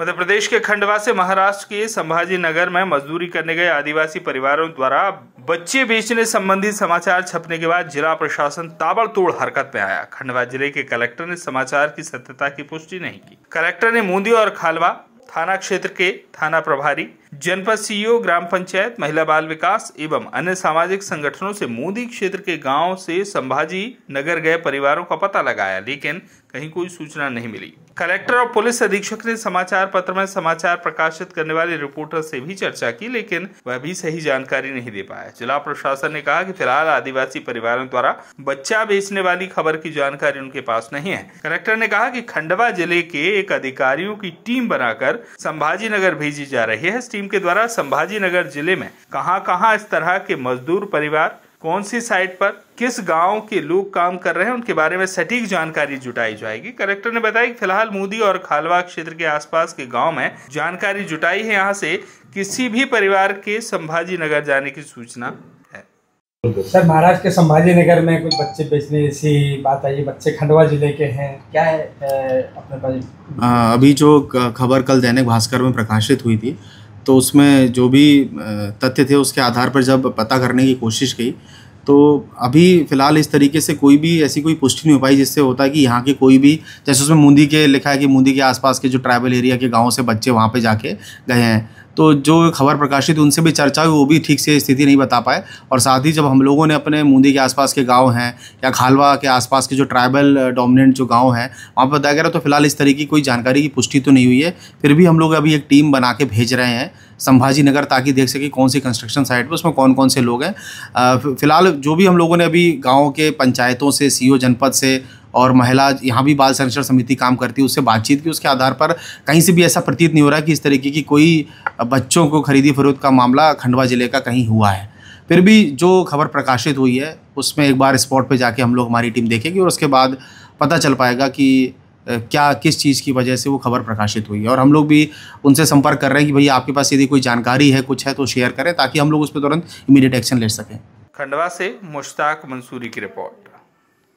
मध्य प्रदेश के खंडवा से महाराष्ट्र के संभाजी नगर में मजदूरी करने गए आदिवासी परिवारों द्वारा बच्चे बेचने संबंधी समाचार छपने के बाद जिला प्रशासन ताबड़तोड़ हरकत में आया खंडवा जिले के कलेक्टर ने समाचार की सत्यता की पुष्टि नहीं की कलेक्टर ने मूंदी और खालवा थाना क्षेत्र के थाना प्रभारी जनपद सीईओ ग्राम पंचायत महिला बाल विकास एवं अन्य सामाजिक संगठनों से मोदी क्षेत्र के गांव से संभाजी नगर गए परिवारों का पता लगाया लेकिन कहीं कोई सूचना नहीं मिली कलेक्टर और पुलिस अधीक्षक ने समाचार पत्र में समाचार प्रकाशित करने वाले रिपोर्टर से भी चर्चा की लेकिन वह भी सही जानकारी नहीं दे पाया जिला प्रशासन ने कहा कि फिलहाल आदिवासी परिवारों द्वारा बच्चा बेचने वाली खबर की जानकारी उनके पास नहीं है कलेक्टर ने कहा कि खंडवा जिले के एक अधिकारियों की टीम बनाकर संभाजी नगर भेजी जा रही है इस टीम टीम के द्वारा संभाजी नगर जिले में कहां कहां इस तरह के मजदूर परिवार कौन सी साइट पर किस गांव के लोग काम कर रहे हैं उनके बारे में सटीक जानकारी जुटाई जाएगी कलेक्टर ने बताया कि फिलहाल मोदी और खालवा क्षेत्र के आसपास के गांव में जानकारी जुटाई है यहां से किसी भी परिवार के संभाजी नगर जाने की सूचना है सर महाराष्ट्र के संभाजी नगर में कुछ बच्चे बेचने जैसी बात आई बच्चे खंडवा जिले के हैं क्या है अपने अभी जो खबर कल दैनिक भास्कर में प्रकाशित हुई थी तो उसमें जो भी तथ्य थे उसके आधार पर जब पता करने की कोशिश की तो अभी फ़िलहाल इस तरीके से कोई भी ऐसी कोई पुष्टि नहीं हो पाई जिससे होता है कि यहाँ के कोई भी जैसे उसमें मूंदी के लिखा है कि मूंदी के आसपास के जो ट्राइबल एरिया के गाँव से बच्चे वहाँ पर जाके गए हैं तो जो खबर प्रकाशित उनसे भी चर्चा हुई वो भी ठीक से स्थिति नहीं बता पाए और साथ ही जब हम लोगों ने अपने मूंदी के आसपास के गांव हैं या खालवा के आसपास के जो ट्राइबल डोमिनेंट जो गांव हैं वहाँ पर बताया गया तो फिलहाल इस तरीके की कोई जानकारी की पुष्टि तो नहीं हुई है फिर भी हम लोग अभी एक टीम बना के भेज रहे हैं संभाजी नगर ताकि देख सके कौन सी कंस्ट्रक्शन साइट पर उसमें कौन कौन से लोग हैं फिलहाल जो भी हम लोगों ने अभी गाँव के पंचायतों से सी जनपद से और महिला यहाँ भी बाल संरक्षण समिति काम करती है उससे बातचीत की उसके आधार पर कहीं से भी ऐसा प्रतीत नहीं हो रहा कि इस तरीके की कोई बच्चों को खरीदी फरोख्त का मामला खंडवा ज़िले का कहीं हुआ है फिर भी जो खबर प्रकाशित हुई है उसमें एक बार स्पॉट पे जाके हम लोग हमारी टीम देखेगी और उसके बाद पता चल पाएगा कि क्या किस चीज़ की वजह से वो खबर प्रकाशित हुई है और हम लोग भी उनसे संपर्क कर रहे हैं कि भैया आपके पास यदि कोई जानकारी है कुछ है तो शेयर करें ताकि हम लोग उस पर तुरंत इमीडिएट एक्शन ले सकें खंडवा से मुश्ताक मंसूरी की रिपोर्ट